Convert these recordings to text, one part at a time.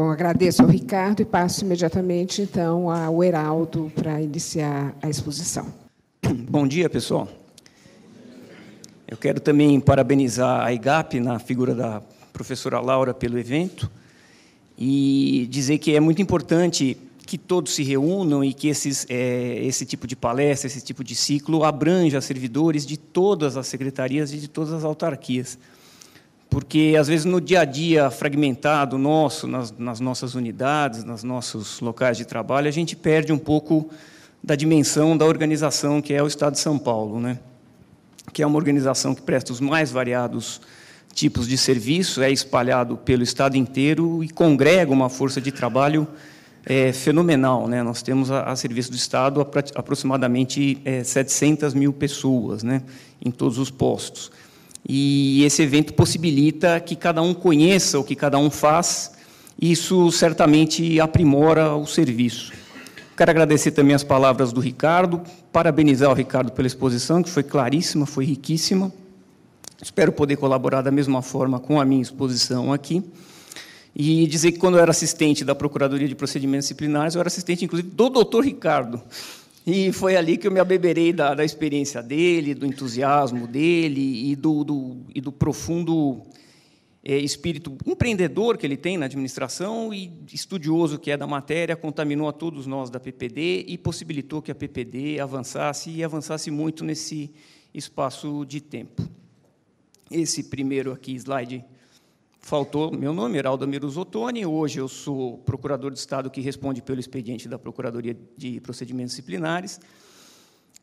Bom, agradeço ao Ricardo e passo imediatamente, então, ao Heraldo para iniciar a exposição. Bom dia, pessoal. Eu quero também parabenizar a IGAP, na figura da professora Laura, pelo evento e dizer que é muito importante que todos se reúnam e que esses, é, esse tipo de palestra, esse tipo de ciclo abranja servidores de todas as secretarias e de todas as autarquias porque às vezes no dia a dia fragmentado nosso, nas, nas, nossas unidades, nos nossos locais de trabalho, a gente perde um pouco da dimensão da organização que é o Estado de São Paulo, né? que é uma organização que presta os mais variados tipos de serviço, é espalhado pelo Estado inteiro e congrega uma força de trabalho é, fenomenal. Né? Nós temos a, a serviço do Estado aproximadamente é, 700 mil pessoas né? em todos os postos. E esse evento possibilita que cada um conheça o que cada um faz. Isso certamente aprimora o serviço. Quero agradecer também as palavras do Ricardo, parabenizar o Ricardo pela exposição, que foi claríssima, foi riquíssima. Espero poder colaborar da mesma forma com a minha exposição aqui. E dizer que quando eu era assistente da Procuradoria de Procedimentos Disciplinares, eu era assistente, inclusive, do doutor Ricardo. E foi ali que eu me abeberei da, da experiência dele, do entusiasmo dele e do, do, e do profundo é, espírito empreendedor que ele tem na administração e estudioso que é da matéria, contaminou a todos nós da PPD e possibilitou que a PPD avançasse e avançasse muito nesse espaço de tempo. Esse primeiro aqui slide faltou meu nome, Heraldo Amiro Zottoni. Hoje eu sou procurador de Estado que responde pelo expediente da Procuradoria de Procedimentos Disciplinares.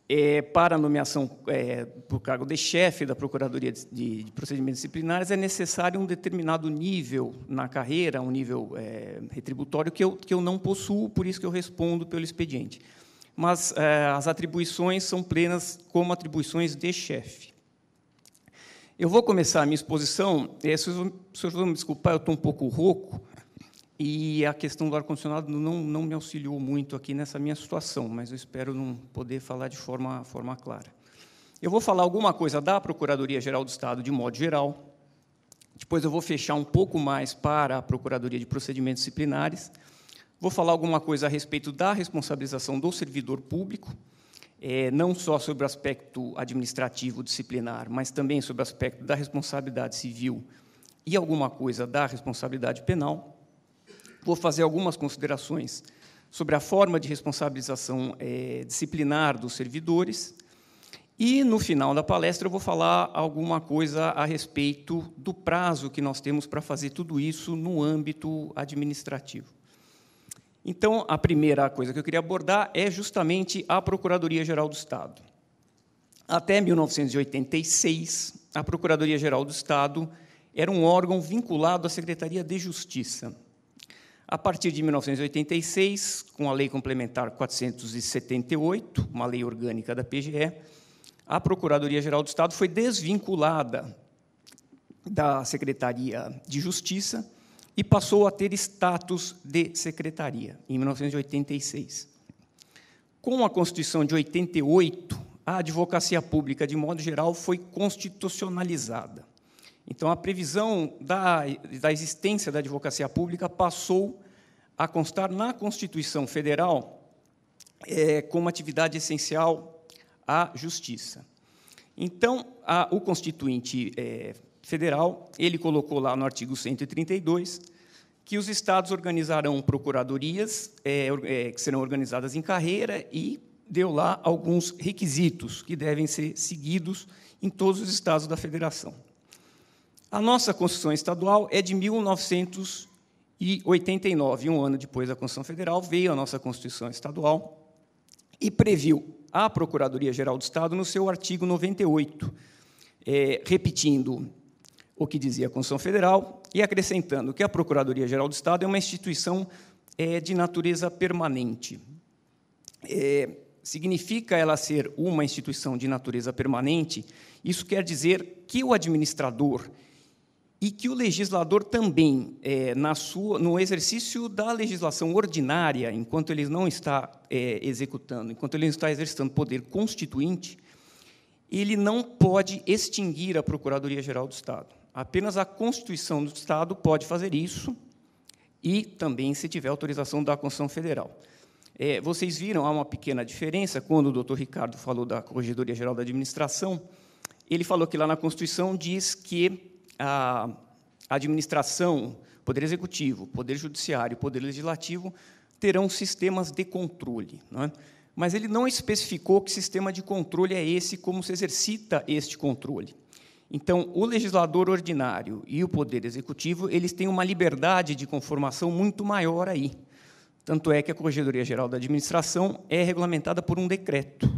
É, para a nomeação é, por cargo de chefe da Procuradoria de, de, Procedimentos Disciplinares, é necessário um determinado nível na carreira, um nível é, retributório que eu, que eu não possuo, por isso que eu respondo pelo expediente. Mas é, as atribuições são plenas como atribuições de chefe. Eu vou começar a minha exposição. É, se os senhores vão me desculpar, eu estou um pouco rouco e a questão do ar-condicionado não, não me auxiliou muito aqui nessa minha situação, mas eu espero não poder falar de forma, forma clara. Eu vou falar alguma coisa da Procuradoria-Geral do Estado de modo geral, depois eu vou fechar um pouco mais para a Procuradoria de Procedimentos Disciplinares, vou falar alguma coisa a respeito da responsabilização do servidor público, é, não só sobre o aspecto administrativo, disciplinar, mas também sobre o aspecto da responsabilidade civil e alguma coisa da responsabilidade penal, vou fazer algumas considerações sobre a forma de responsabilização é, disciplinar dos servidores. E, no final da palestra, eu vou falar alguma coisa a respeito do prazo que nós temos para fazer tudo isso no âmbito administrativo. Então, a primeira coisa que eu queria abordar é justamente a Procuradoria-Geral do Estado. Até 1986, a Procuradoria-Geral do Estado era um órgão vinculado à Secretaria de Justiça. A partir de 1986, com a Lei Complementar 478, uma lei orgânica da PGE, a Procuradoria-Geral do Estado foi desvinculada da Secretaria de Justiça e passou a ter status de secretaria, em 1986. Com a Constituição de 88, a advocacia pública, de modo geral, foi constitucionalizada. Então, a previsão da, da existência da advocacia pública passou a constar na Constituição Federal é, como atividade essencial à justiça. Então, a, o Constituinte é, Federal, ele colocou lá no artigo 132 que os estados organizarão procuradorias é, é, que serão organizadas em carreira e deu lá alguns requisitos que devem ser seguidos em todos os estados da federação. A nossa Constituição estadual é de 1989, um ano depois da Constituição Federal veio a nossa Constituição estadual e previu a Procuradoria Geral do Estado no seu artigo 98, é, repetindo o que dizia a Constituição Federal, e acrescentando que a Procuradoria-Geral do Estado é uma instituição é, de natureza permanente. É, significa ela ser uma instituição de natureza permanente, isso quer dizer que o administrador e que o legislador também, é, na sua, no exercício da legislação ordinária, enquanto ele não está é, executando, enquanto ele não está exercitando poder constituinte, ele não pode extinguir a Procuradoria-Geral do Estado. Apenas a Constituição do Estado pode fazer isso e também se tiver autorização da Constituição Federal. É, vocês viram, há uma pequena diferença, quando o doutor Ricardo falou da Corregedoria Geral da Administração, ele falou que lá na Constituição diz que a administração, Poder Executivo, Poder Judiciário, Poder Legislativo terão sistemas de controle. É? Mas ele não especificou que sistema de controle é esse, como se exercita este controle. Então, o legislador ordinário e o poder executivo, eles têm uma liberdade de conformação muito maior aí. Tanto é que a Corregedoria Geral da Administração é regulamentada por um decreto,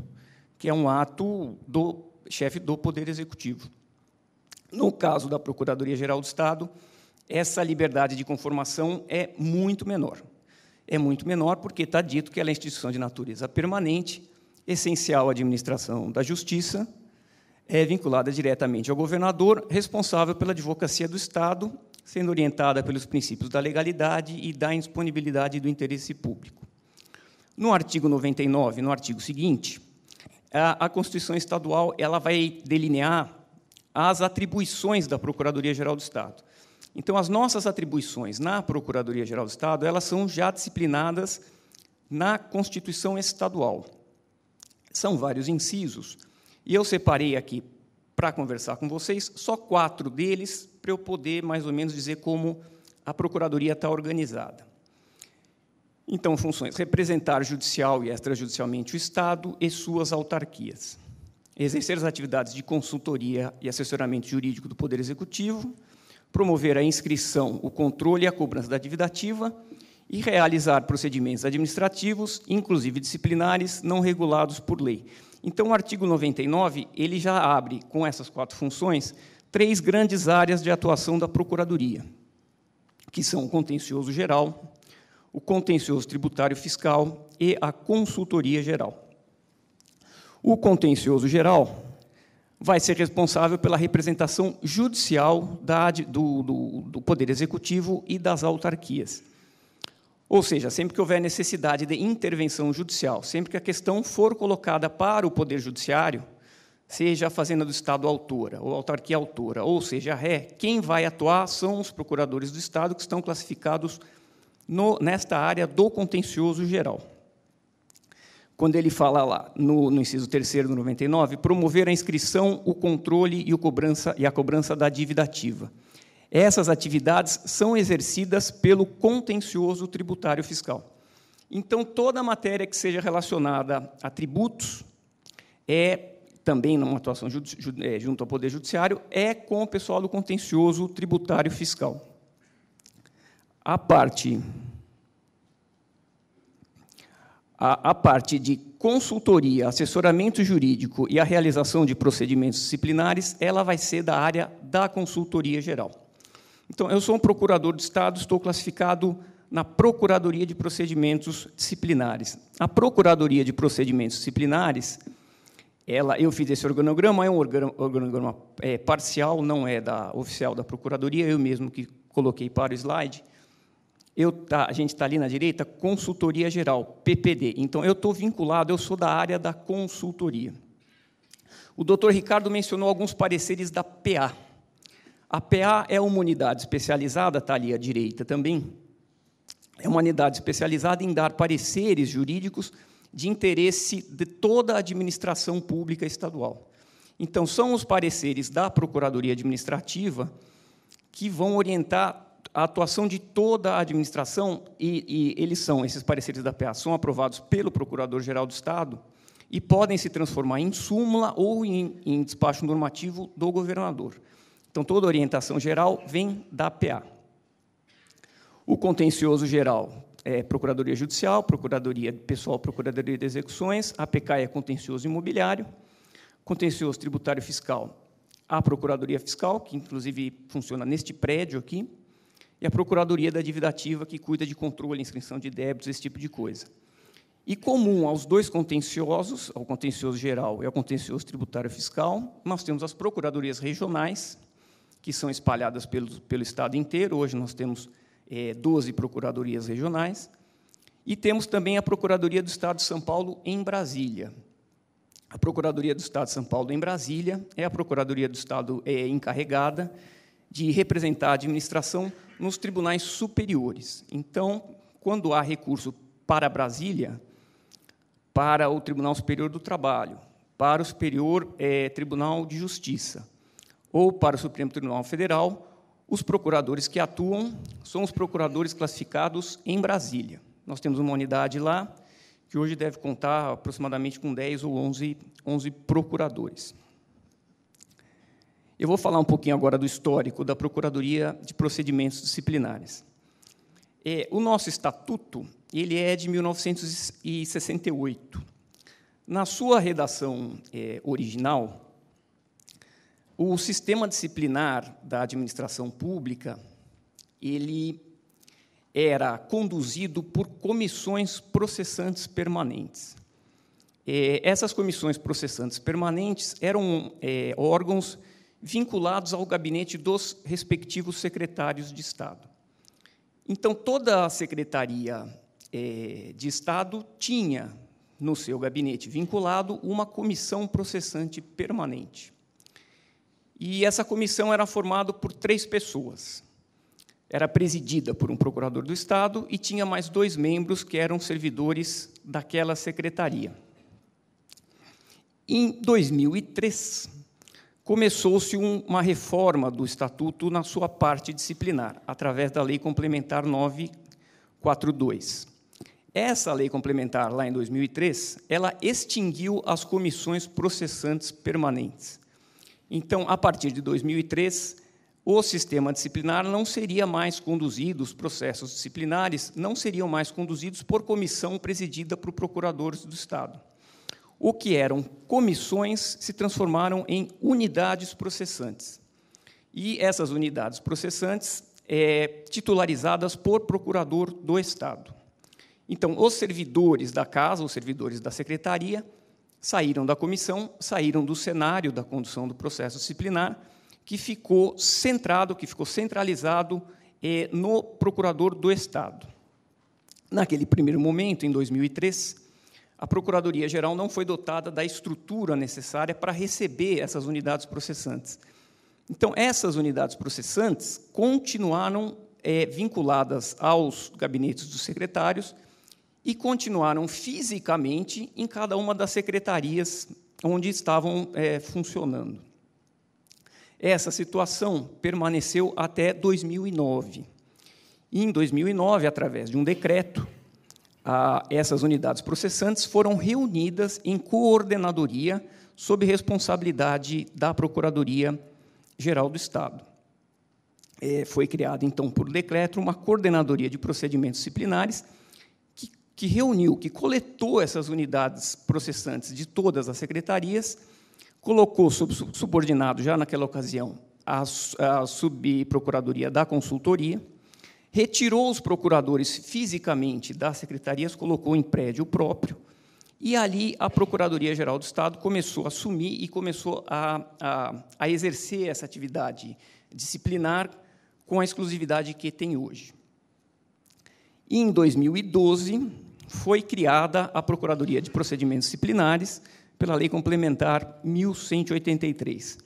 que é um ato do chefe do poder executivo. No caso da Procuradoria Geral do Estado, essa liberdade de conformação é muito menor. É muito menor porque está dito que ela é instituição de natureza permanente, essencial à administração da justiça é vinculada diretamente ao governador, responsável pela advocacia do Estado, sendo orientada pelos princípios da legalidade e da indisponibilidade do interesse público. No artigo 99, no artigo seguinte, a, Constituição Estadual ela vai delinear as atribuições da Procuradoria-Geral do Estado. Então, as nossas atribuições na Procuradoria-Geral do Estado, elas são já disciplinadas na Constituição Estadual. São vários incisos, e eu separei aqui para conversar com vocês só quatro deles, para eu poder mais ou menos dizer como a procuradoria está organizada. Então, funções: representar judicial e extrajudicialmente o Estado e suas autarquias, exercer as atividades de consultoria e assessoramento jurídico do Poder Executivo, promover a inscrição, o controle e a cobrança da dívida ativa e realizar procedimentos administrativos, inclusive disciplinares, não regulados por lei. Então, o artigo 99 ele já abre, com essas quatro funções, três grandes áreas de atuação da Procuradoria, que são o contencioso geral, o contencioso tributário fiscal e a consultoria geral. O contencioso geral vai ser responsável pela representação judicial da, do, do, do Poder Executivo e das autarquias. Ou seja, sempre que houver necessidade de intervenção judicial, sempre que a questão for colocada para o Poder Judiciário, seja a Fazenda do Estado autora, ou autarquia autora, ou seja, a ré, quem vai atuar são os procuradores do Estado que estão classificados no, nesta área do contencioso geral. Quando ele fala lá, no, no inciso 3 do 99, promover a inscrição, o controle e, o cobrança, e a cobrança da dívida ativa. Essas atividades são exercidas pelo contencioso tributário fiscal. Então, toda matéria que seja relacionada a tributos é também numa atuação é, junto ao Poder Judiciário, é com o pessoal do contencioso tributário fiscal. A parte, a, a parte de consultoria, assessoramento jurídico e a realização de procedimentos disciplinares, ela vai ser da área da consultoria geral. Então, eu sou um procurador de Estado, estou classificado na Procuradoria de Procedimentos Disciplinares. A Procuradoria de Procedimentos Disciplinares, ela, eu fiz esse organograma, é um organograma é, parcial, não é da oficial da Procuradoria, eu mesmo que coloquei para o slide. Eu, tá, a gente está ali na direita, Consultoria Geral, PPD. Então, eu estou vinculado, eu sou da área da consultoria. O doutor Ricardo mencionou alguns pareceres da PA. A PA é uma unidade especializada, está ali à direita também. É uma unidade especializada em dar pareceres jurídicos de interesse de toda a administração pública estadual. Então, são os pareceres da Procuradoria Administrativa que vão orientar a atuação de toda a administração, e, e eles são, esses pareceres da PA, são aprovados pelo Procurador-Geral do Estado e podem se transformar em súmula ou em, em despacho normativo do governador. Então, toda orientação geral vem da PA. O contencioso geral é Procuradoria Judicial, Procuradoria Pessoal, Procuradoria de Execuções, APK é contencioso imobiliário, contencioso tributário fiscal, a Procuradoria Fiscal, que inclusive funciona neste prédio aqui, e a Procuradoria da Dívida Ativa, que cuida de controle, inscrição de débitos, esse tipo de coisa. E comum aos dois contenciosos, ao contencioso geral e ao contencioso tributário fiscal, nós temos as procuradorias regionais, que são espalhadas pelo, pelo Estado inteiro. Hoje nós temos é, eh, 12 procuradorias regionais. E temos também a Procuradoria do Estado de São Paulo em Brasília. A Procuradoria do Estado de São Paulo em Brasília é a Procuradoria do Estado é, encarregada de representar a administração nos tribunais superiores. Então, quando há recurso para Brasília, para o Tribunal Superior do Trabalho, para o Superior é, Tribunal de Justiça, ou para o Supremo Tribunal Federal, os procuradores que atuam são os procuradores classificados em Brasília. Nós temos uma unidade lá que hoje deve contar aproximadamente com 10 ou 11, 11 procuradores. Eu vou falar um pouquinho agora do histórico da Procuradoria de Procedimentos Disciplinares. É, o nosso estatuto ele é de 1968. Na sua redação é, original, o sistema disciplinar da administração pública, ele era conduzido por comissões processantes permanentes. É, essas comissões processantes permanentes eram é, órgãos vinculados ao gabinete dos respectivos secretários de Estado. Então, toda a secretaria é, de Estado tinha no seu gabinete vinculado uma comissão processante permanente. E essa comissão era formada por três pessoas. Era presidida por um procurador do Estado e tinha mais dois membros que eram servidores daquela secretaria. Em 2003, começou-se uma reforma do Estatuto na sua parte disciplinar, através da Lei Complementar 942. Essa lei complementar, lá em 2003, ela extinguiu as comissões processantes permanentes então, a partir de 2003, o sistema disciplinar não seria mais conduzido, os processos disciplinares não seriam mais conduzidos por comissão presidida por procuradores do Estado. O que eram comissões se transformaram em unidades processantes. E essas unidades processantes é, titularizadas por procurador do Estado. Então, os servidores da casa, os servidores da secretaria, saíram da comissão, saíram do cenário da condução do processo disciplinar, que ficou centrado, que ficou centralizado eh, no procurador do Estado. Naquele primeiro momento, em 2003, a Procuradoria-Geral não foi dotada da estrutura necessária para receber essas unidades processantes. Então, essas unidades processantes continuaram é, vinculadas aos gabinetes dos secretários e continuaram fisicamente em cada uma das secretarias onde estavam é, funcionando. Essa situação permaneceu até 2009. E em 2009, através de um decreto, a, essas unidades processantes foram reunidas em coordenadoria sob responsabilidade da Procuradoria Geral do Estado. É, foi criada, então, por decreto, uma coordenadoria de procedimentos disciplinares que reuniu, que coletou essas unidades processantes de todas as secretarias, colocou subordinado já naquela ocasião a, a subprocuradoria da consultoria, retirou os procuradores fisicamente das secretarias, colocou em prédio próprio, e ali a Procuradoria-Geral do Estado começou a assumir e começou a, a, a exercer essa atividade disciplinar com a exclusividade que tem hoje. E em 2012, foi criada a Procuradoria de Procedimentos Disciplinares pela Lei Complementar 1183.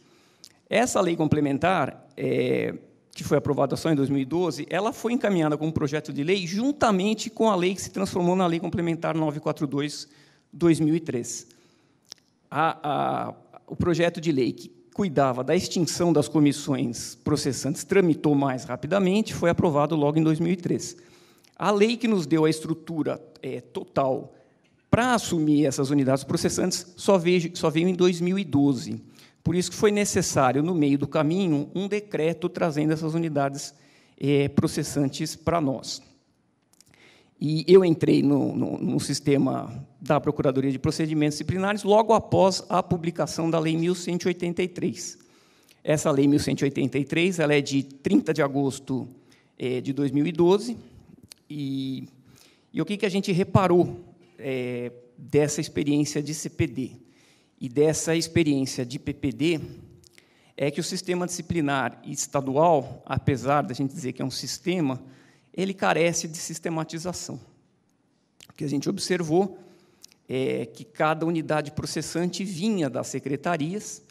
Essa lei complementar, é, que foi aprovada só em 2012, ela foi encaminhada como projeto de lei juntamente com a lei que se transformou na Lei Complementar 942/2003. A, a, o projeto de lei que cuidava da extinção das comissões processantes tramitou mais rapidamente, foi aprovado logo em 2003. A lei que nos deu a estrutura é, total para assumir essas unidades processantes só veio, só veio em 2012. Por isso que foi necessário, no meio do caminho, um decreto trazendo essas unidades é, processantes para nós. E eu entrei no, no, no, sistema da Procuradoria de Procedimentos Disciplinares logo após a publicação da Lei 1183. Essa Lei 1183 ela é de 30 de agosto é, de 2012 e, e o que, que a gente reparou é, dessa experiência de CPD e dessa experiência de PPD é que o sistema disciplinar estadual, apesar da gente dizer que é um sistema, ele carece de sistematização. O que a gente observou é que cada unidade processante vinha das secretarias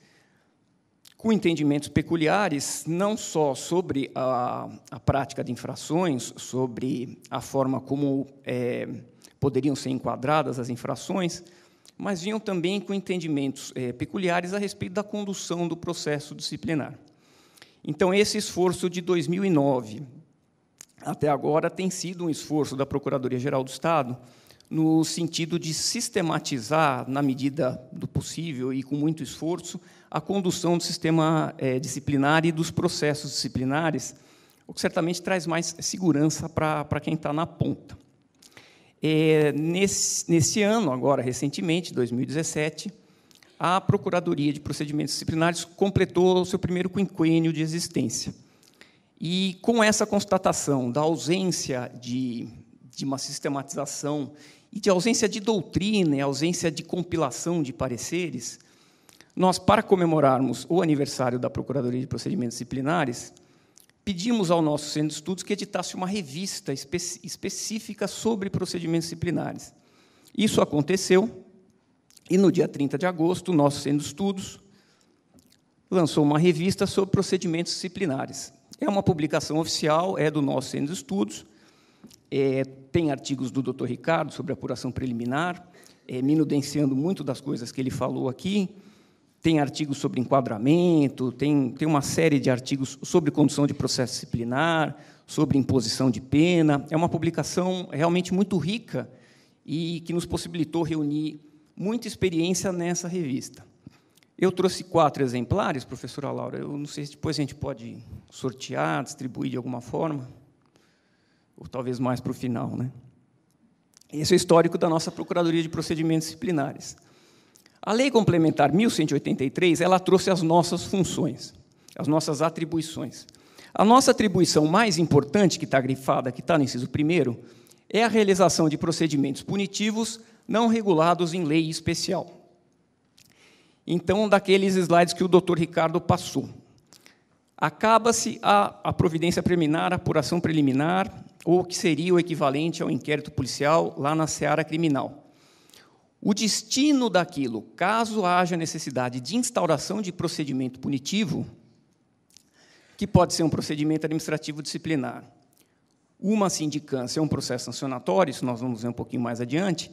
com entendimentos peculiares, não só sobre a, a prática de infrações, sobre a forma como é, poderiam ser enquadradas as infrações, mas vinham também com entendimentos é, peculiares a respeito da condução do processo disciplinar. Então, esse esforço de 2009 até agora tem sido um esforço da Procuradoria-Geral do Estado no sentido de sistematizar, na medida do possível e com muito esforço, a condução do sistema é, disciplinar e dos processos disciplinares, o que certamente traz mais segurança para quem está na ponta. É, nesse, nesse ano, agora recentemente, 2017, a Procuradoria de Procedimentos Disciplinares completou o seu primeiro quinquênio de existência. E com essa constatação da ausência de, de uma sistematização e de ausência de doutrina, e ausência de compilação de pareceres, nós, para comemorarmos o aniversário da Procuradoria de Procedimentos Disciplinares, pedimos ao nosso centro de estudos que editasse uma revista específica sobre procedimentos disciplinares. Isso aconteceu, e no dia 30 de agosto, o nosso centro de estudos lançou uma revista sobre procedimentos disciplinares. É uma publicação oficial, é do nosso centro de estudos, é, tem artigos do Dr. Ricardo sobre apuração preliminar, é, minudenciando muito das coisas que ele falou aqui, tem artigos sobre enquadramento, tem, tem uma série de artigos sobre condução de processo disciplinar, sobre imposição de pena. É uma publicação realmente muito rica e que nos possibilitou reunir muita experiência nessa revista. Eu trouxe quatro exemplares, professora Laura. Eu não sei se depois a gente pode sortear, distribuir de alguma forma, ou talvez mais para o final. Né? Esse é o histórico da nossa Procuradoria de Procedimentos Disciplinares. A Lei Complementar 1183, ela trouxe as nossas funções, as nossas atribuições. A nossa atribuição mais importante, que está grifada, que está no inciso 1, é a realização de procedimentos punitivos não regulados em lei especial. Então, daqueles slides que o doutor Ricardo passou. Acaba-se a, a providência preliminar, a apuração preliminar, ou que seria o equivalente ao inquérito policial lá na seara criminal o destino daquilo, caso haja necessidade de instauração de procedimento punitivo, que pode ser um procedimento administrativo disciplinar. Uma sindicância é um processo sancionatório, isso nós vamos ver um pouquinho mais adiante.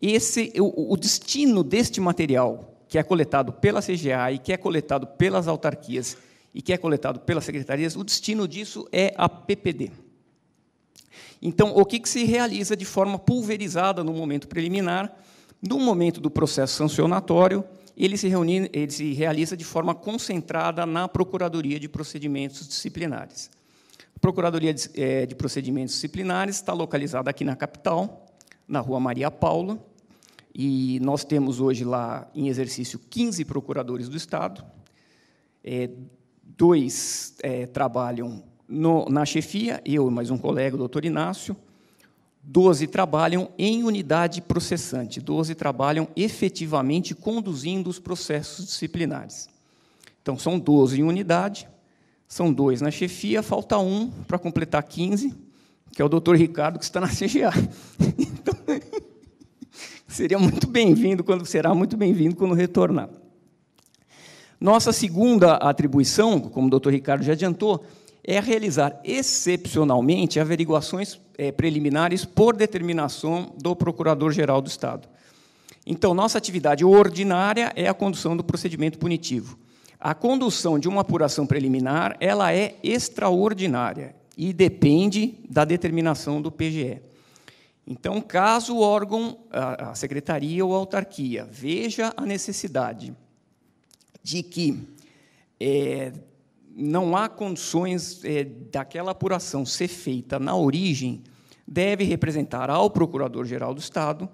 Esse o, o destino deste material que é coletado pela CGA e que é coletado pelas autarquias e que é coletado pelas secretarias, o destino disso é a PPD. Então, o que, que se realiza de forma pulverizada no momento preliminar no momento do processo sancionatório, ele se, reuni, ele se realiza de forma concentrada na Procuradoria de Procedimentos Disciplinares. A Procuradoria de, é, de Procedimentos Disciplinares está localizada aqui na capital, na Rua Maria Paula, e nós temos hoje lá em exercício 15 procuradores do Estado. É, dois é, trabalham no, na chefia, eu e mais um colega, o doutor Inácio. 12 trabalham em unidade processante, 12 trabalham efetivamente conduzindo os processos disciplinares. Então, são 12 em unidade, são dois na chefia, falta um para completar 15, que é o doutor Ricardo, que está na CGA. Então, seria muito bem-vindo quando será muito bem-vindo quando retornar. Nossa segunda atribuição, como o doutor Ricardo já adiantou, é realizar excepcionalmente averiguações é, preliminares por determinação do Procurador-Geral do Estado. Então, nossa atividade ordinária é a condução do procedimento punitivo. A condução de uma apuração preliminar, ela é extraordinária e depende da determinação do PGE. Então, caso o órgão, a secretaria ou a autarquia veja a necessidade de que é, não há condições é, daquela apuração ser feita na origem, deve representar ao Procurador-Geral do Estado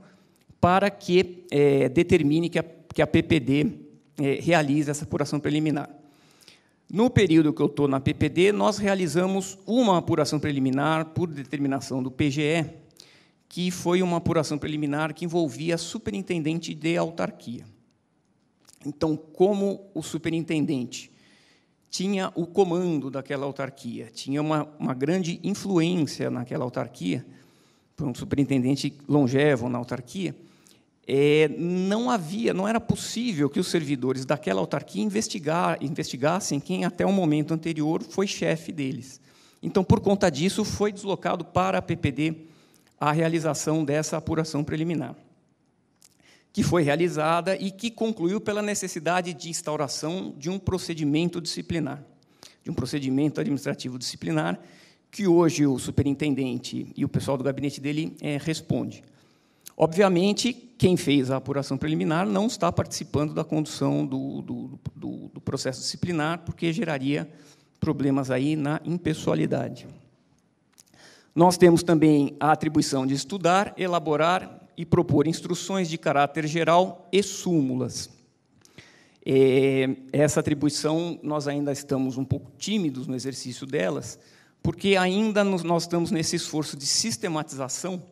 para que é, determine que a, que a PPD é, realize essa apuração preliminar. No período que eu estou na PPD, nós realizamos uma apuração preliminar por determinação do PGE, que foi uma apuração preliminar que envolvia superintendente de autarquia. Então, como o superintendente tinha o comando daquela autarquia, tinha uma, uma grande influência naquela autarquia, por um superintendente longevo na autarquia, é, não havia, não era possível que os servidores daquela autarquia investigar, investigassem quem até o momento anterior foi chefe deles. Então, por conta disso, foi deslocado para a PPD a realização dessa apuração preliminar que foi realizada e que concluiu pela necessidade de instauração de um procedimento disciplinar, de um procedimento administrativo disciplinar, que hoje o superintendente e o pessoal do gabinete dele é, responde. Obviamente, quem fez a apuração preliminar não está participando da condução do, do, do, do processo disciplinar, porque geraria problemas aí na impessoalidade. Nós temos também a atribuição de estudar, elaborar, e propor instruções de caráter geral e súmulas. É, essa atribuição, nós ainda estamos um pouco tímidos no exercício delas, porque ainda nós estamos nesse esforço de sistematização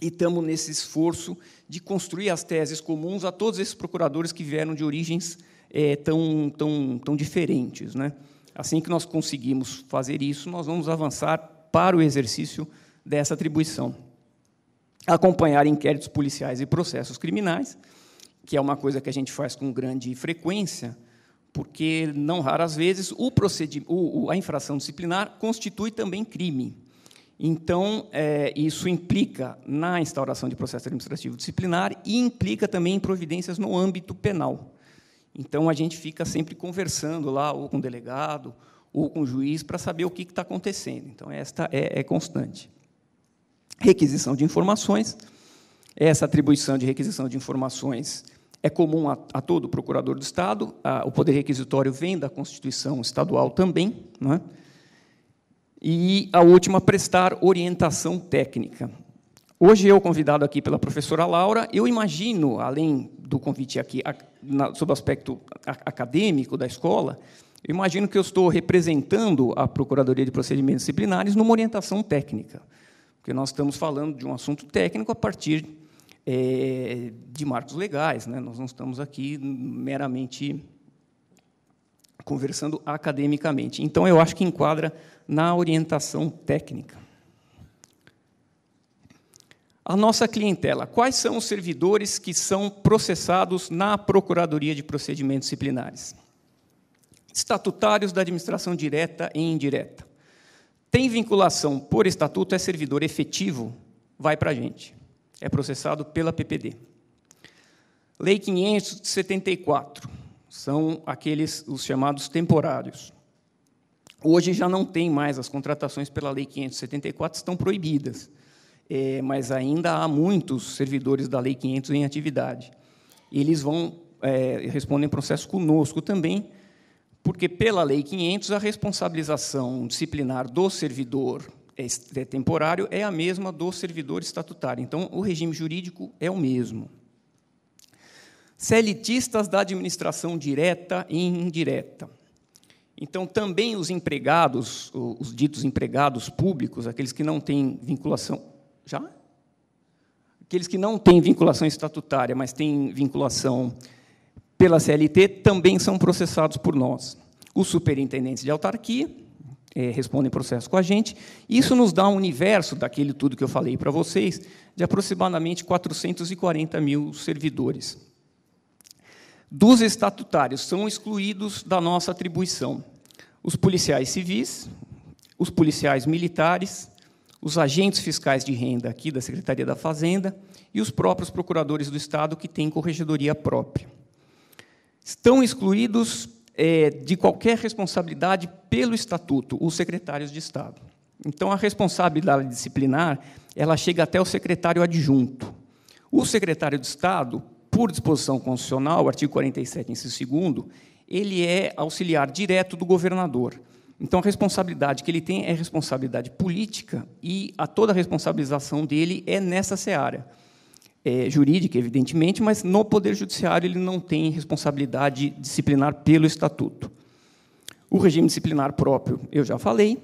e estamos nesse esforço de construir as teses comuns a todos esses procuradores que vieram de origens é, tão, tão, tão diferentes. Né? Assim que nós conseguimos fazer isso, nós vamos avançar para o exercício dessa atribuição acompanhar inquéritos policiais e processos criminais, que é uma coisa que a gente faz com grande frequência, porque, não raras vezes, o a infração disciplinar constitui também crime. Então, é, isso implica na instauração de processo administrativo disciplinar e implica também em providências no âmbito penal. Então, a gente fica sempre conversando lá, ou com o delegado, ou com o juiz, para saber o que está acontecendo. Então, esta é, é constante requisição de informações. Essa atribuição de requisição de informações é comum a, a todo procurador do Estado, a, o poder requisitório vem da Constituição estadual também. é? E a última, prestar orientação técnica. Hoje, eu, convidado aqui pela professora Laura, eu imagino, além do convite aqui a, na, sob o aspecto acadêmico da escola, eu imagino que eu estou representando a Procuradoria de Procedimentos Disciplinares numa orientação técnica porque nós estamos falando de um assunto técnico a partir é, de marcos legais, né? nós não estamos aqui meramente conversando academicamente. Então, eu acho que enquadra na orientação técnica. A nossa clientela, quais são os servidores que são processados na Procuradoria de Procedimentos Disciplinares? Estatutários da administração direta e indireta tem vinculação por estatuto, é servidor efetivo, vai para a gente. É processado pela PPD. Lei 574 são aqueles os chamados temporários. Hoje já não tem mais as contratações pela Lei 574 estão proibidas, é, mas ainda há muitos servidores da Lei 500 em atividade. Eles vão é, respondem processo conosco também porque, pela Lei 500, a responsabilização disciplinar do servidor é temporário é a mesma do servidor estatutário. Então, o regime jurídico é o mesmo. Celitistas da administração direta e indireta. Então, também os empregados, os ditos empregados públicos, aqueles que não têm vinculação. Já? Aqueles que não têm vinculação estatutária, mas têm vinculação pela CLT também são processados por nós. Os superintendentes de autarquia é, respondem processo com a gente. Isso nos dá um universo daquele tudo que eu falei para vocês, de aproximadamente 440 mil servidores. Dos estatutários são excluídos da nossa atribuição os policiais civis, os policiais militares, os agentes fiscais de renda aqui da Secretaria da Fazenda e os próprios procuradores do Estado que têm corregedoria própria estão excluídos é, de qualquer responsabilidade pelo Estatuto os secretários de Estado. Então, a responsabilidade disciplinar ela chega até o secretário adjunto. O secretário de Estado, por disposição constitucional, artigo 47, inciso segundo, ele é auxiliar direto do governador. Então, a responsabilidade que ele tem é responsabilidade política e a toda a responsabilização dele é nessa seara é, jurídica, evidentemente, mas no Poder Judiciário ele não tem responsabilidade disciplinar pelo Estatuto. O regime disciplinar próprio, eu já falei.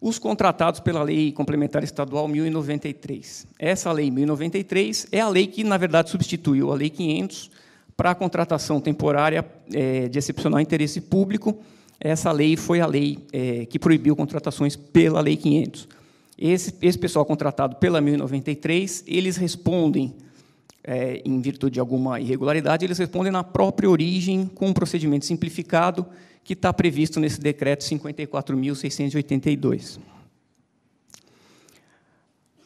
Os contratados pela Lei Complementar Estadual 1093. Essa Lei 1093 é a lei que, na verdade, substituiu a Lei 500 para a contratação temporária é, de excepcional interesse público. Essa lei foi a lei é, que proibiu contratações pela Lei 500. Esse, esse pessoal contratado pela 1093, eles respondem é, em virtude de alguma irregularidade, eles respondem na própria origem com um procedimento simplificado que está previsto nesse decreto 54.682.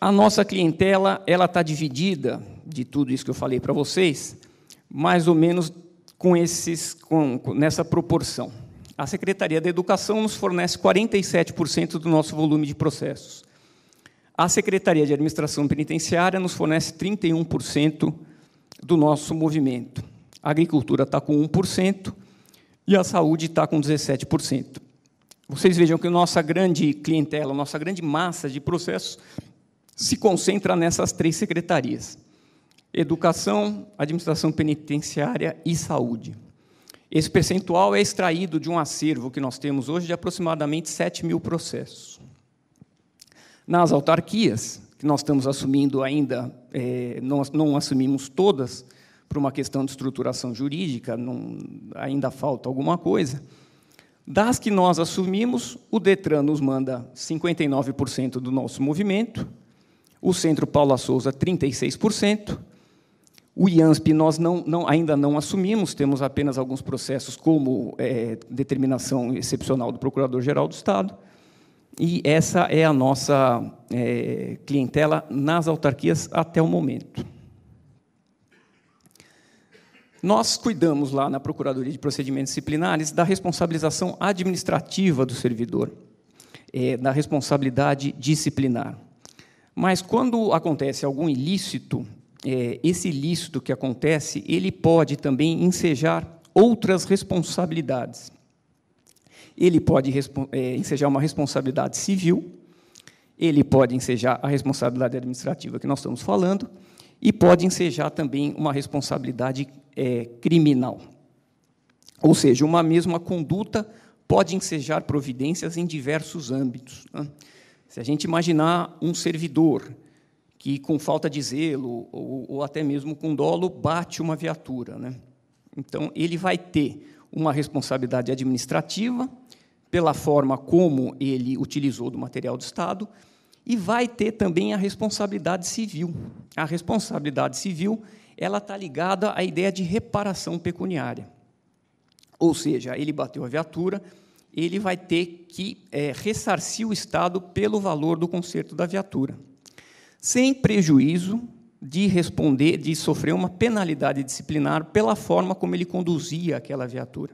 A nossa clientela ela está dividida de tudo isso que eu falei para vocês, mais ou menos com esses, com, nessa proporção. A Secretaria da Educação nos fornece 47% do nosso volume de processos. A Secretaria de Administração Penitenciária nos fornece 31% do nosso movimento. A agricultura está com 1% e a saúde está com 17%. Vocês vejam que nossa grande clientela, nossa grande massa de processos se concentra nessas três secretarias: Educação, Administração Penitenciária e Saúde. Esse percentual é extraído de um acervo que nós temos hoje de aproximadamente 7 mil processos. Nas autarquias, que nós estamos assumindo ainda, é, não, não assumimos todas, por uma questão de estruturação jurídica, não, ainda falta alguma coisa. Das que nós assumimos, o Detran nos manda 59% do nosso movimento, o Centro Paula Souza, 36%. O IANSP nós não, não, ainda não assumimos, temos apenas alguns processos, como é, determinação excepcional do Procurador-Geral do Estado. E essa é a nossa é, clientela nas autarquias até o momento. Nós cuidamos lá na Procuradoria de Procedimentos Disciplinares da responsabilização administrativa do servidor, é, da responsabilidade disciplinar. Mas quando acontece algum ilícito, é, esse ilícito que acontece, ele pode também ensejar outras responsabilidades. Ele pode é, ensejar uma responsabilidade civil, ele pode ensejar a responsabilidade administrativa que nós estamos falando, e pode ensejar também uma responsabilidade é, criminal. Ou seja, uma mesma conduta pode ensejar providências em diversos âmbitos. Né? Se a gente imaginar um servidor que, com falta de zelo ou, ou até mesmo com dolo, bate uma viatura, né? então ele vai ter uma responsabilidade administrativa, pela forma como ele utilizou do material do Estado, e vai ter também a responsabilidade civil. A responsabilidade civil ela está ligada à ideia de reparação pecuniária. Ou seja, ele bateu a viatura, ele vai ter que é, ressarcir o Estado pelo valor do conserto da viatura, sem prejuízo de responder, de sofrer uma penalidade disciplinar pela forma como ele conduzia aquela viatura.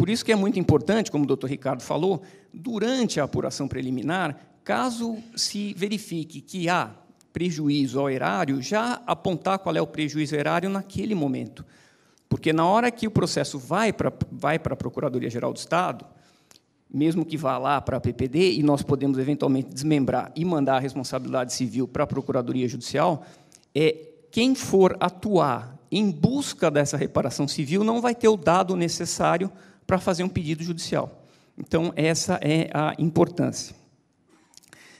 Por isso que é muito importante, como o doutor Ricardo falou, durante a apuração preliminar, caso se verifique que há prejuízo ao erário, já apontar qual é o prejuízo ao erário naquele momento. Porque na hora que o processo vai para vai a Procuradoria-Geral do Estado, mesmo que vá lá para a PPD e nós podemos eventualmente desmembrar e mandar a responsabilidade civil para a Procuradoria Judicial, é quem for atuar em busca dessa reparação civil não vai ter o dado necessário para fazer um pedido judicial. Então, essa é a importância.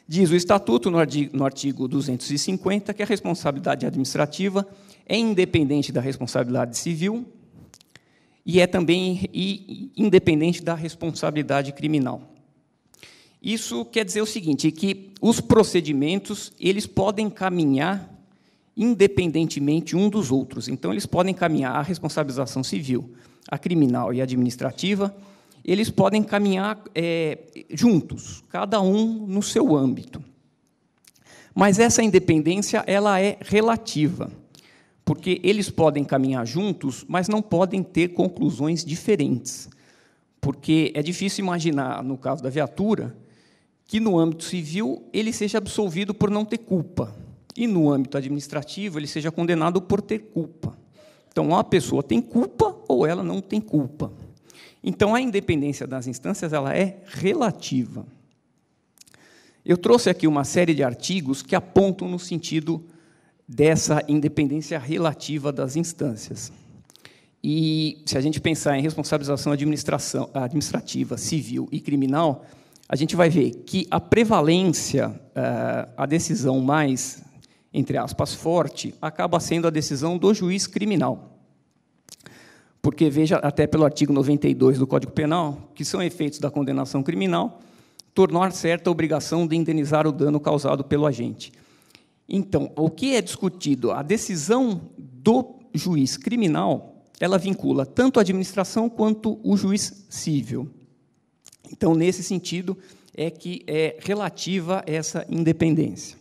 Diz o Estatuto, no artigo 250, que a responsabilidade administrativa é independente da responsabilidade civil e é também independente da responsabilidade criminal. Isso quer dizer o seguinte, que os procedimentos eles podem caminhar independentemente um dos outros. Então, eles podem caminhar a responsabilização civil, a criminal e a administrativa, eles podem caminhar é, juntos, cada um no seu âmbito. Mas essa independência ela é relativa, porque eles podem caminhar juntos, mas não podem ter conclusões diferentes. Porque é difícil imaginar, no caso da viatura, que no âmbito civil ele seja absolvido por não ter culpa e no âmbito administrativo ele seja condenado por ter culpa. Então, a pessoa tem culpa ou ela não tem culpa. Então, a independência das instâncias ela é relativa. Eu trouxe aqui uma série de artigos que apontam no sentido dessa independência relativa das instâncias. E se a gente pensar em responsabilização administrativa, civil e criminal, a gente vai ver que a prevalência, eh, a decisão mais entre aspas, forte, acaba sendo a decisão do juiz criminal. Porque veja, até pelo artigo 92 do Código Penal, que são efeitos da condenação criminal, tornar certa a obrigação de indenizar o dano causado pelo agente. Então, o que é discutido? A decisão do juiz criminal, ela vincula tanto a administração quanto o juiz civil. Então, nesse sentido, é que é relativa essa independência.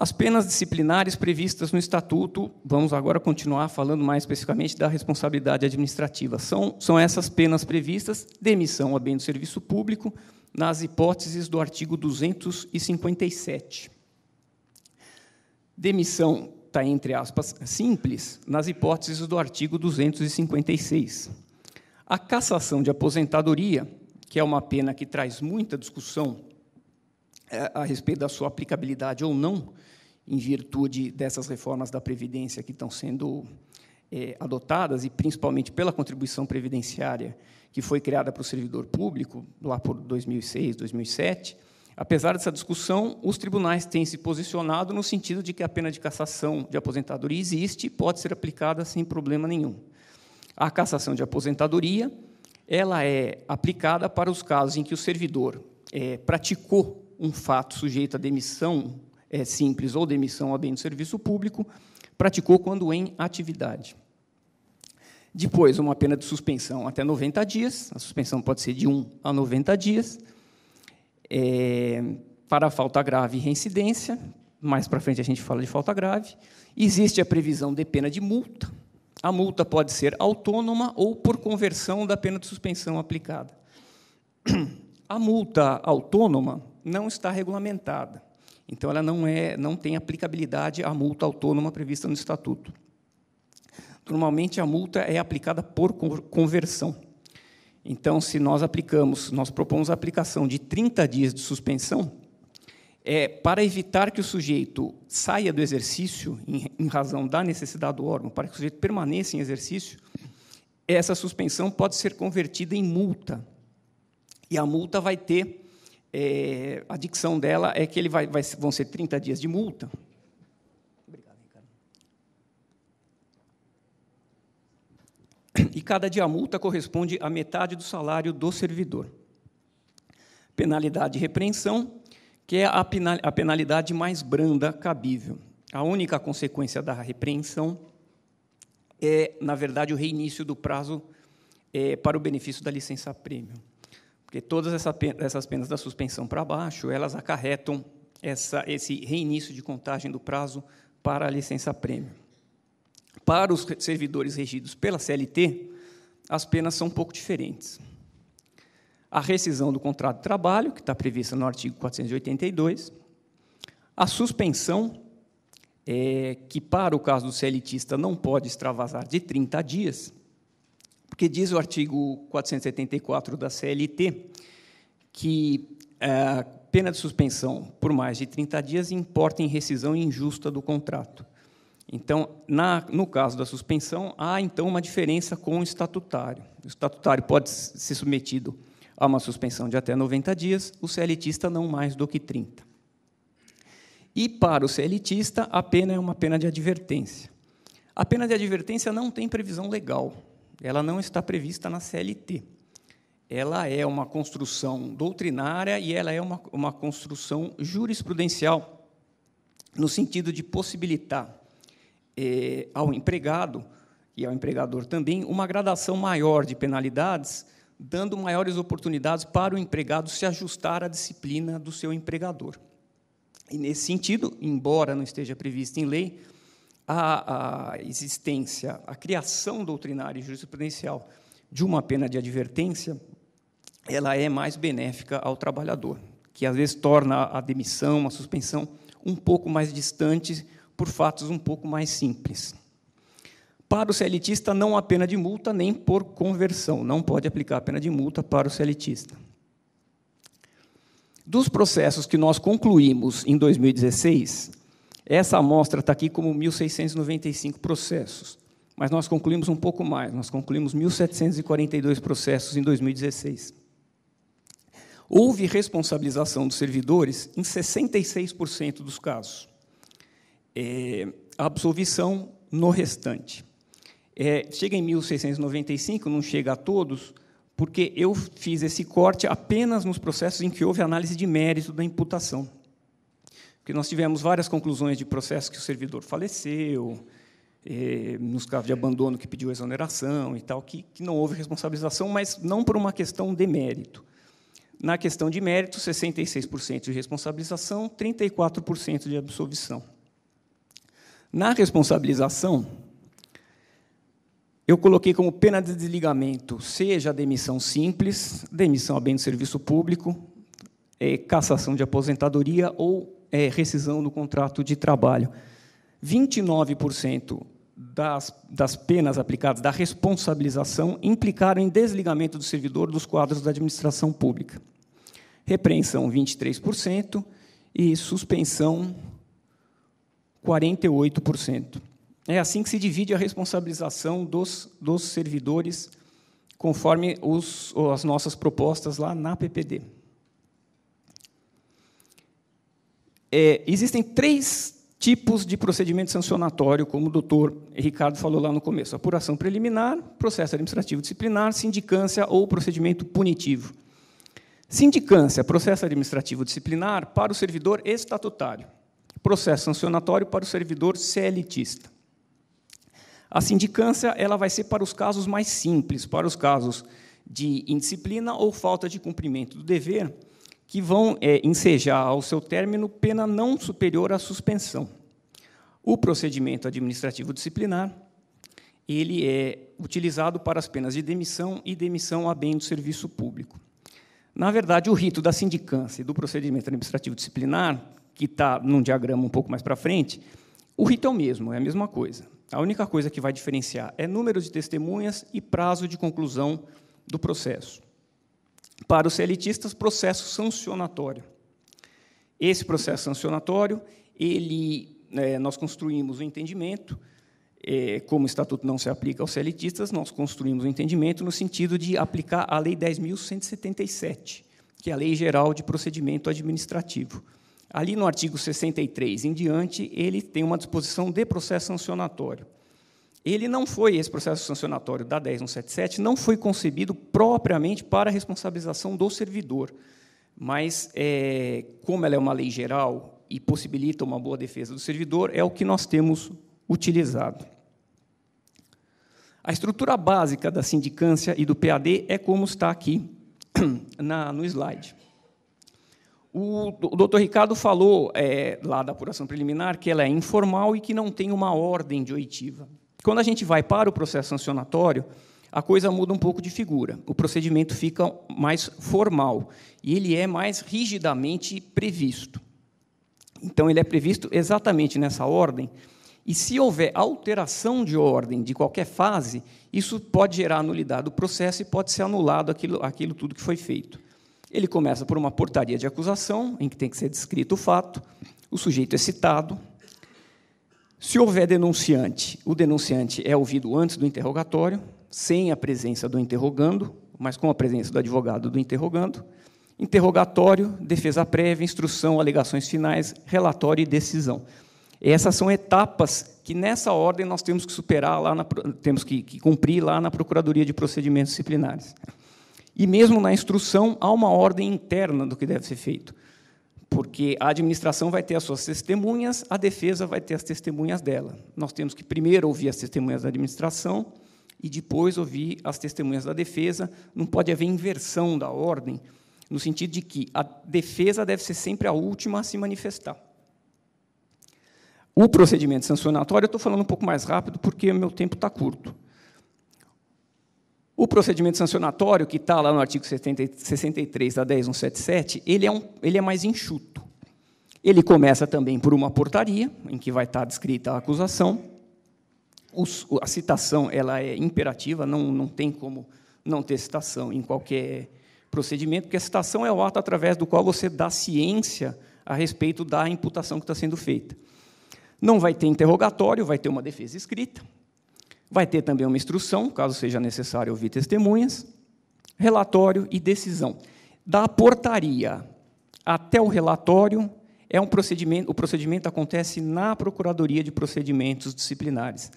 As penas disciplinares previstas no estatuto, vamos agora continuar falando mais especificamente da responsabilidade administrativa, são, são essas penas previstas: demissão a bem do serviço público, nas hipóteses do artigo 257. Demissão está entre aspas simples nas hipóteses do artigo 256. A cassação de aposentadoria, que é uma pena que traz muita discussão é, a respeito da sua aplicabilidade ou não, em virtude dessas reformas da Previdência que estão sendo é, adotadas, e principalmente pela contribuição previdenciária que foi criada para o servidor público, lá por 2006, 2007, apesar dessa discussão, os tribunais têm se posicionado no sentido de que a pena de cassação de aposentadoria existe e pode ser aplicada sem problema nenhum. A cassação de aposentadoria ela é aplicada para os casos em que o servidor é, praticou um fato sujeito a demissão é, simples ou demissão a bem do serviço público, praticou quando em atividade. Depois, uma pena de suspensão até 90 dias, a suspensão pode ser de 1 a 90 dias, é, para falta grave e reincidência, mais para frente a gente fala de falta grave, existe a previsão de pena de multa, a multa pode ser autônoma ou por conversão da pena de suspensão aplicada. A multa autônoma não está regulamentada. Então, ela não, é, não tem aplicabilidade à multa autônoma prevista no Estatuto. Normalmente, a multa é aplicada por conversão. Então, se nós aplicamos, nós propomos a aplicação de 30 dias de suspensão, é, para evitar que o sujeito saia do exercício, em, em razão da necessidade do órgão, para que o sujeito permaneça em exercício, essa suspensão pode ser convertida em multa. E a multa vai ter é, a dicção dela é que ele vai, vai, vão ser 30 dias de multa. Obrigado, Ricardo. E cada dia a multa corresponde a metade do salário do servidor. Penalidade de repreensão, que é a, penalidade mais branda cabível. A única consequência da repreensão é, na verdade, o reinício do prazo é, para o benefício da licença prêmio. Porque todas essas penas da suspensão para baixo, elas acarretam essa, esse reinício de contagem do prazo para a licença-prêmio. Para os servidores regidos pela CLT, as penas são um pouco diferentes. A rescisão do contrato de trabalho, que está prevista no artigo 482, a suspensão, é, que para o caso do CLTista não pode extravasar de 30 dias, porque diz o artigo 474 da CLT que a eh, pena de suspensão por mais de 30 dias importa em rescisão injusta do contrato. Então, na, no caso da suspensão, há então uma diferença com o estatutário. O estatutário pode ser submetido a uma suspensão de até 90 dias, o CLTista não mais do que 30. E para o CLTista, a pena é uma pena de advertência. A pena de advertência não tem previsão legal ela não está prevista na CLT. Ela é uma construção doutrinária e ela é uma, uma construção jurisprudencial, no sentido de possibilitar é, ao empregado e ao empregador também uma gradação maior de penalidades, dando maiores oportunidades para o empregado se ajustar à disciplina do seu empregador. E, nesse sentido, embora não esteja prevista em lei, a, a existência, a criação doutrinária e jurisprudencial de uma pena de advertência, ela é mais benéfica ao trabalhador, que às vezes torna a demissão, a suspensão um pouco mais distante por fatos um pouco mais simples. Para o celitista não há pena de multa nem por conversão, não pode aplicar a pena de multa para o celitista. Dos processos que nós concluímos em 2016, essa amostra está aqui como 1.695 processos, mas nós concluímos um pouco mais, nós concluímos 1.742 processos em 2016. Houve responsabilização dos servidores em 66% dos casos. É, absolvição no restante. É, chega em 1.695, não chega a todos, porque eu fiz esse corte apenas nos processos em que houve análise de mérito da imputação. Porque nós tivemos várias conclusões de processos que o servidor faleceu, eh, nos casos de abandono que pediu exoneração e tal, que, que não houve responsabilização, mas não por uma questão de mérito. Na questão de mérito, 66% de responsabilização, 34% de absolvição. Na responsabilização, eu coloquei como pena de desligamento, seja demissão simples, demissão a bem do serviço público, é, cassação de aposentadoria ou é, rescisão do contrato de trabalho. 29% das, das penas aplicadas, da responsabilização, implicaram em desligamento do servidor dos quadros da administração pública. Repreensão, 23%, e suspensão, 48%. É assim que se divide a responsabilização dos, dos servidores, conforme os, as nossas propostas lá na PPD. É, existem três tipos de procedimento sancionatório, como o doutor Ricardo falou lá no começo: apuração preliminar, processo administrativo disciplinar, sindicância ou procedimento punitivo. Sindicância, processo administrativo disciplinar para o servidor estatutário. Processo sancionatório para o servidor celitista. A sindicância ela vai ser para os casos mais simples, para os casos de indisciplina ou falta de cumprimento do dever, que vão é, ensejar ao seu término pena não superior à suspensão. O procedimento administrativo disciplinar, ele é utilizado para as penas de demissão e demissão a bem do serviço público. Na verdade, o rito da sindicância e do procedimento administrativo disciplinar, que está num diagrama um pouco mais para frente, o rito é o mesmo, é a mesma coisa. A única coisa que vai diferenciar é número de testemunhas e prazo de conclusão do processo para os elitistas, processo sancionatório. Esse processo sancionatório, ele, é, nós construímos o um entendimento, é, como o estatuto não se aplica aos elitistas. nós construímos o um entendimento no sentido de aplicar a Lei 10.177, que é a Lei Geral de Procedimento Administrativo. Ali no artigo 63 em diante, ele tem uma disposição de processo sancionatório ele não foi, esse processo sancionatório da 10177, não foi concebido propriamente para a responsabilização do servidor, mas, é, como ela é uma lei geral e possibilita uma boa defesa do servidor, é o que nós temos utilizado. A estrutura básica da sindicância e do PAD é como está aqui na, no slide. O, o doutor Ricardo falou, é, lá da apuração preliminar, que ela é informal e que não tem uma ordem de oitiva. Quando a gente vai para o processo sancionatório, a coisa muda um pouco de figura. O procedimento fica mais formal e ele é mais rigidamente previsto. Então, ele é previsto exatamente nessa ordem. E se houver alteração de ordem de qualquer fase, isso pode gerar nulidade do processo e pode ser anulado aquilo, aquilo tudo que foi feito. Ele começa por uma portaria de acusação, em que tem que ser descrito o fato, o sujeito é citado, se houver denunciante, o denunciante é ouvido antes do interrogatório, sem a presença do interrogando, mas com a presença do advogado do interrogando. Interrogatório, defesa prévia, instrução, alegações finais, relatório e decisão. Essas são etapas que, nessa ordem, nós temos que superar lá, na, temos que, que cumprir lá na Procuradoria de Procedimentos Disciplinares. E mesmo na instrução, há uma ordem interna do que deve ser feito porque a administração vai ter as suas testemunhas, a defesa vai ter as testemunhas dela. Nós temos que primeiro ouvir as testemunhas da administração e depois ouvir as testemunhas da defesa. Não pode haver inversão da ordem, no sentido de que a defesa deve ser sempre a última a se manifestar. O procedimento sancionatório, eu estou falando um pouco mais rápido porque meu tempo está curto. O procedimento sancionatório, que está lá no artigo 63 da 10177, ele é, um, ele é mais enxuto. Ele começa também por uma portaria, em que vai estar tá descrita a acusação. Os, a citação ela é imperativa, não, não tem como não ter citação em qualquer procedimento, porque a citação é o ato através do qual você dá ciência a respeito da imputação que está sendo feita. Não vai ter interrogatório, vai ter uma defesa escrita, Vai ter também uma instrução, caso seja necessário ouvir testemunhas, relatório e decisão. Da portaria até o relatório é um procedimento, o procedimento acontece na Procuradoria de Procedimentos Disciplinares.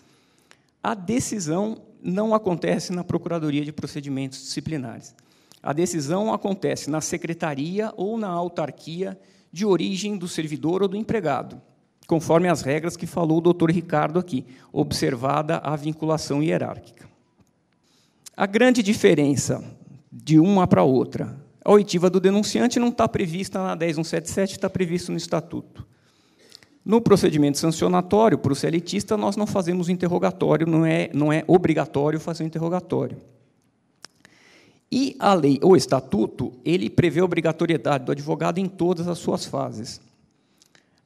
A decisão não acontece na Procuradoria de Procedimentos Disciplinares. A decisão acontece na secretaria ou na autarquia de origem do servidor ou do empregado conforme as regras que falou o doutor Ricardo aqui, observada a vinculação hierárquica. A grande diferença de uma para outra, a oitiva do denunciante não está prevista na 10177, está previsto no Estatuto. No procedimento sancionatório, para o seletista, nós não fazemos interrogatório, não é, não é obrigatório fazer um interrogatório. E a lei, ou estatuto, ele prevê a obrigatoriedade do advogado em todas as suas fases.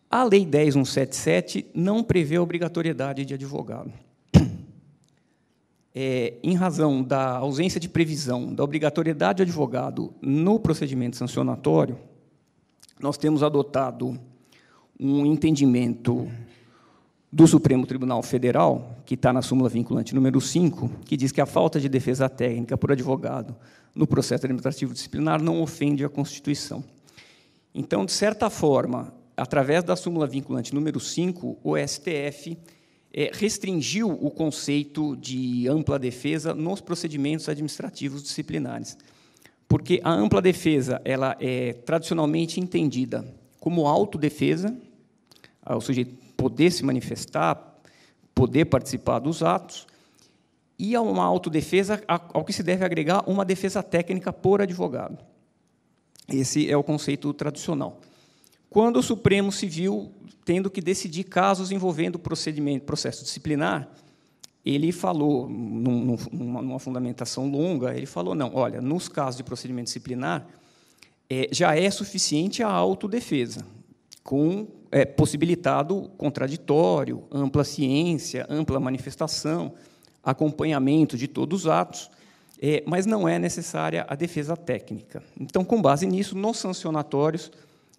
A Lei 10.177 não prevê a obrigatoriedade de advogado. É, em razão da ausência de previsão da obrigatoriedade de advogado no procedimento sancionatório, nós temos adotado um entendimento do Supremo Tribunal Federal, que está na súmula vinculante número 5, que diz que a falta de defesa técnica por advogado no processo administrativo disciplinar não ofende a Constituição. Então, de certa forma, através da súmula vinculante número 5, o STF é, restringiu o conceito de ampla defesa nos procedimentos administrativos disciplinares. Porque a ampla defesa ela é tradicionalmente entendida como autodefesa, ah, o sujeito poder se manifestar, poder participar dos atos, e a uma autodefesa ao que se deve agregar uma defesa técnica por advogado. Esse é o conceito tradicional. Quando o Supremo se viu tendo que decidir casos envolvendo procedimento, processo disciplinar, ele falou, numa, numa, fundamentação longa, ele falou: não, olha, nos casos de procedimento disciplinar, é, já é suficiente a autodefesa, com é, possibilitado contraditório, ampla ciência, ampla manifestação, acompanhamento de todos os atos, é, mas não é necessária a defesa técnica. Então, com base nisso, nos sancionatórios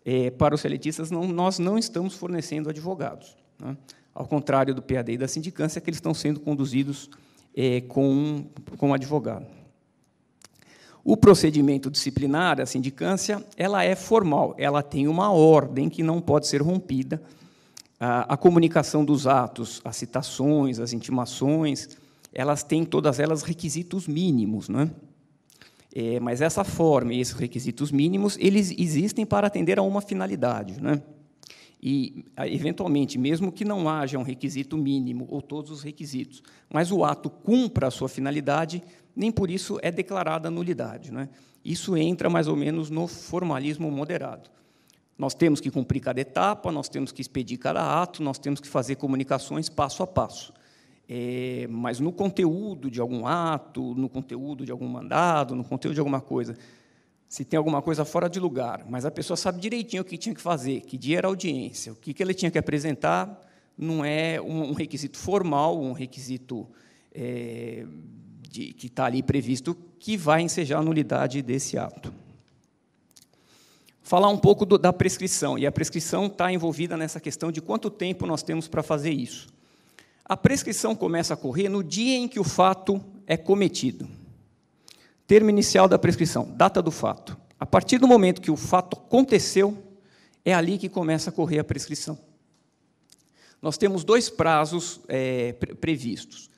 é, para os seletistas, não, nós não estamos fornecendo advogados. Né? Ao contrário do PAD e da sindicância, que eles estão sendo conduzidos é, com, com advogado. O procedimento disciplinar, a sindicância, ela é formal, ela tem uma ordem que não pode ser rompida. A, a comunicação dos atos, as citações, as intimações, elas têm todas elas requisitos mínimos. Não é? É, mas essa forma e esses requisitos mínimos, eles existem para atender a uma finalidade. Né? E, eventualmente, mesmo que não haja um requisito mínimo ou todos os requisitos, mas o ato cumpra a sua finalidade, nem por isso é declarada nulidade. Né? Isso entra mais ou menos no formalismo moderado. Nós temos que cumprir cada etapa, nós temos que expedir cada ato, nós temos que fazer comunicações passo a passo é, mas no conteúdo de algum ato, no conteúdo de algum mandado, no conteúdo de alguma coisa, se tem alguma coisa fora de lugar, mas a pessoa sabe direitinho o que tinha que fazer, que dia era a audiência, o que, que ele tinha que apresentar, não é um, requisito formal, um requisito é, de, que está ali previsto, que vai ensejar a nulidade desse ato. Falar um pouco do, da prescrição, e a prescrição está envolvida nessa questão de quanto tempo nós temos para fazer isso. A prescrição começa a correr no dia em que o fato é cometido. Termo inicial da prescrição, data do fato. A partir do momento que o fato aconteceu, é ali que começa a correr a prescrição. Nós temos dois prazos é, previstos: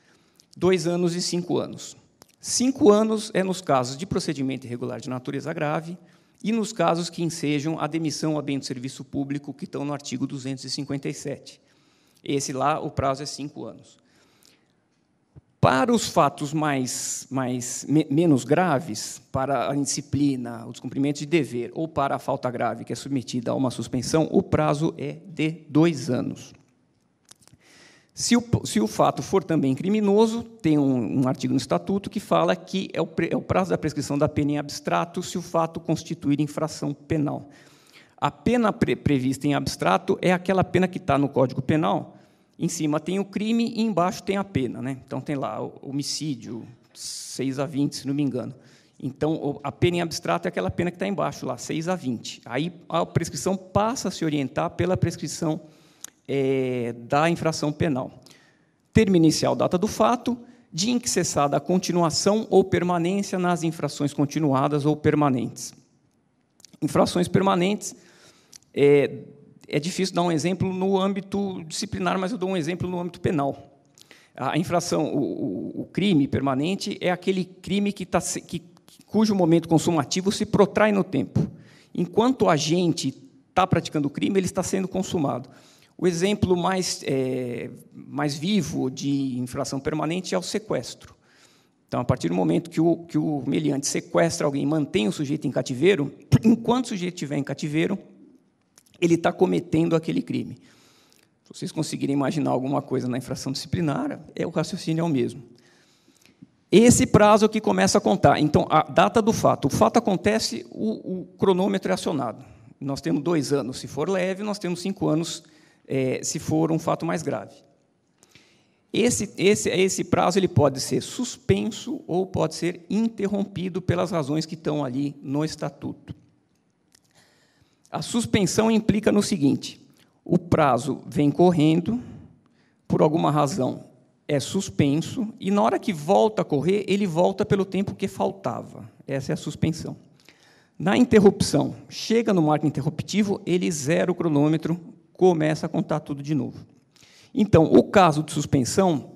dois anos e cinco anos. Cinco anos é nos casos de procedimento irregular de natureza grave e nos casos que ensejam a demissão a bem do serviço público, que estão no artigo 257. Esse lá, o prazo é cinco anos. Para os fatos mais, mais me, menos graves, para a indisciplina, o descumprimento de dever ou para a falta grave que é submetida a uma suspensão, o prazo é de dois anos. Se o, se o fato for também criminoso, tem um, um artigo no estatuto que fala que é o, pre, é o prazo da prescrição da pena em abstrato se o fato constituir infração penal. A pena pre prevista em abstrato é aquela pena que está no Código Penal. Em cima tem o crime e embaixo tem a pena. Né? Então tem lá homicídio, 6 a 20, se não me engano. Então, a pena em abstrato é aquela pena que está embaixo, lá, 6 a 20. Aí a prescrição passa a se orientar pela prescrição é, da infração penal. Termo inicial, data do fato, dia em que cessada a continuação ou permanência nas infrações continuadas ou permanentes. Infrações permanentes é, é difícil dar um exemplo no âmbito disciplinar, mas eu dou um exemplo no âmbito penal. A infração, o, o crime permanente, é aquele crime que tá, que, cujo momento consumativo se protrai no tempo. Enquanto o agente está praticando o crime, ele está sendo consumado. O exemplo mais, é, mais vivo de infração permanente é o sequestro. Então, a partir do momento que o, que o meliante sequestra alguém mantém o sujeito em cativeiro, enquanto o sujeito estiver em cativeiro, ele está cometendo aquele crime. Se vocês conseguirem imaginar alguma coisa na infração disciplinar, é o raciocínio é o mesmo. Esse prazo que começa a contar. Então, a data do fato. O fato acontece, o, o cronômetro é acionado. Nós temos dois anos se for leve, nós temos cinco anos é, se for um fato mais grave. Esse, esse, esse prazo ele pode ser suspenso ou pode ser interrompido pelas razões que estão ali no estatuto. A suspensão implica no seguinte: o prazo vem correndo, por alguma razão é suspenso, e na hora que volta a correr, ele volta pelo tempo que faltava. Essa é a suspensão. Na interrupção, chega no marco interruptivo, ele zera o cronômetro, começa a contar tudo de novo. Então, o caso de suspensão,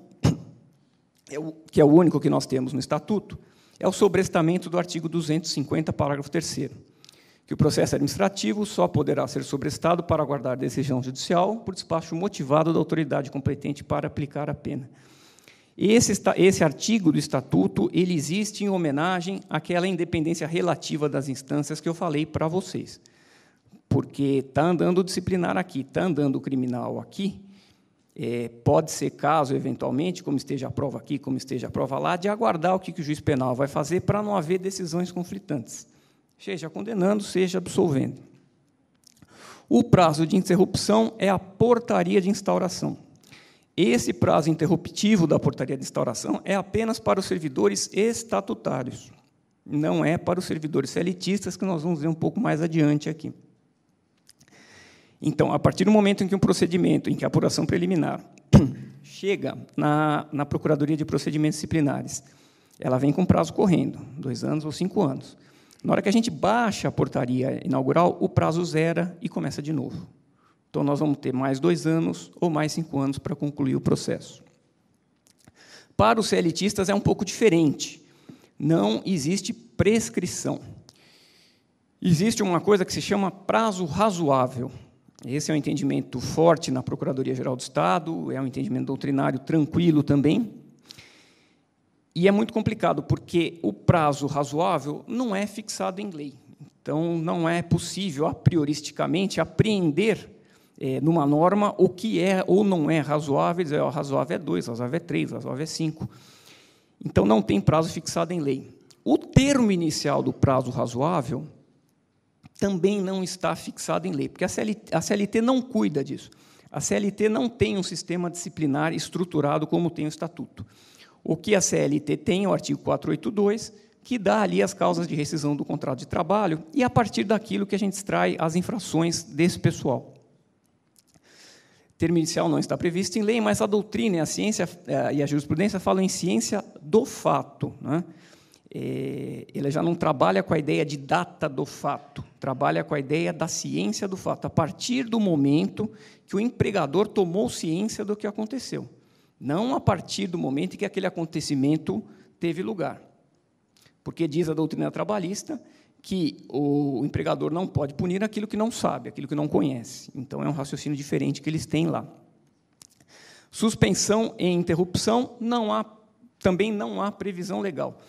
é que é o único que nós temos no Estatuto, é o sobrestamento do artigo 250, parágrafo 3 que o processo administrativo só poderá ser sobrestado para aguardar decisão judicial por despacho motivado da autoridade competente para aplicar a pena. Esse, esse artigo do estatuto ele existe em homenagem àquela independência relativa das instâncias que eu falei para vocês, porque está andando disciplinar aqui, está andando criminal aqui. É, pode ser caso, eventualmente, como esteja a prova aqui, como esteja a prova lá, de aguardar o que, que o juiz penal vai fazer para não haver decisões conflitantes seja condenando, seja absolvendo. O prazo de interrupção é a portaria de instauração. Esse prazo interruptivo da portaria de instauração é apenas para os servidores estatutários, não é para os servidores elitistas que nós vamos ver um pouco mais adiante aqui. Então, a partir do momento em que um procedimento, em que a apuração preliminar chega na, na Procuradoria de Procedimentos Disciplinares, ela vem com prazo correndo, dois anos ou cinco anos. Na hora que a gente baixa a portaria inaugural, o prazo zera e começa de novo. Então, nós vamos ter mais dois anos ou mais cinco anos para concluir o processo. Para os CLTistas é um pouco diferente. Não existe prescrição. Existe uma coisa que se chama prazo razoável. Esse é um entendimento forte na Procuradoria-Geral do Estado, é um entendimento doutrinário tranquilo também. E é muito complicado, porque o prazo razoável não é fixado em lei. Então, não é possível, a prioristicamente, apreender é, numa norma o que é ou não é razoável, dizer, ó, razoável é 2, razoável é 3, razoável é 5. Então, não tem prazo fixado em lei. O termo inicial do prazo razoável também não está fixado em lei, porque a CLT, a CLT não cuida disso. A CLT não tem um sistema disciplinar estruturado como tem o Estatuto. O que a CLT tem, o artigo 482, que dá ali as causas de rescisão do contrato de trabalho e a partir daquilo que a gente extrai as infrações desse pessoal. O termo inicial não está previsto em lei, mas a doutrina, a ciência eh, e a jurisprudência falam em ciência do fato. Né? Eh, ele já não trabalha com a ideia de data do fato, trabalha com a ideia da ciência do fato, a partir do momento que o empregador tomou ciência do que aconteceu, não a partir do momento em que aquele acontecimento teve lugar. Porque diz a doutrina trabalhista que o empregador não pode punir aquilo que não sabe, aquilo que não conhece. Então é um raciocínio diferente que eles têm lá. Suspensão e interrupção não há, também não há previsão legal.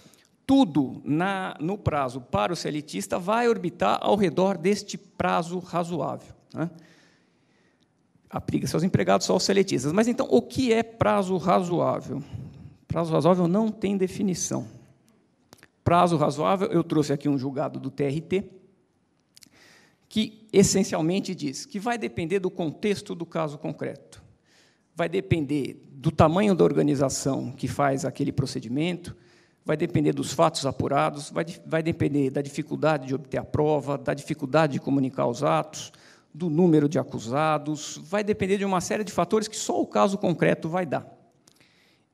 Tudo na, no prazo para o seletista vai orbitar ao redor deste prazo razoável. Né? Aplica-se aos empregados, só aos seletistas. Mas então, o que é prazo razoável? Prazo razoável não tem definição prazo razoável, eu trouxe aqui um julgado do TRT, que essencialmente diz que vai depender do contexto do caso concreto, vai depender do tamanho da organização que faz aquele procedimento, vai depender dos fatos apurados, vai, vai depender da dificuldade de obter a prova, da dificuldade de comunicar os atos, do número de acusados, vai depender de uma série de fatores que só o caso concreto vai dar.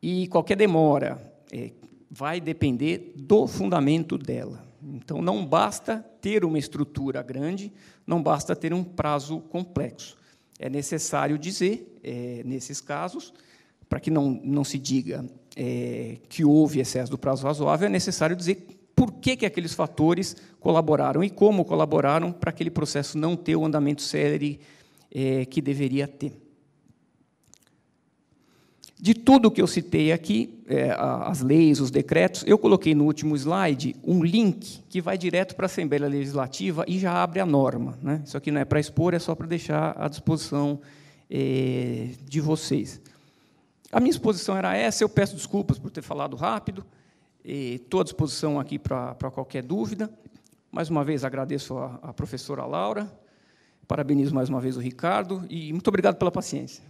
E qualquer demora, é, vai depender do fundamento dela. Então, não basta ter uma estrutura grande, não basta ter um prazo complexo. É necessário dizer, é, nesses casos, para que não, não se diga é, que houve excesso do prazo razoável, é necessário dizer por que, que aqueles fatores colaboraram e como colaboraram para aquele processo não ter o andamento célere é, que deveria ter. De tudo que eu citei aqui, é, as leis, os decretos, eu coloquei no último slide um link que vai direto para a Assembleia Legislativa e já abre a norma. Né? Isso aqui não é para expor, é só para deixar à disposição é, de vocês. A minha exposição era essa, eu peço desculpas por ter falado rápido, estou à disposição aqui para, qualquer dúvida. Mais uma vez, agradeço a, a professora Laura, parabenizo mais uma vez o Ricardo e muito obrigado pela paciência.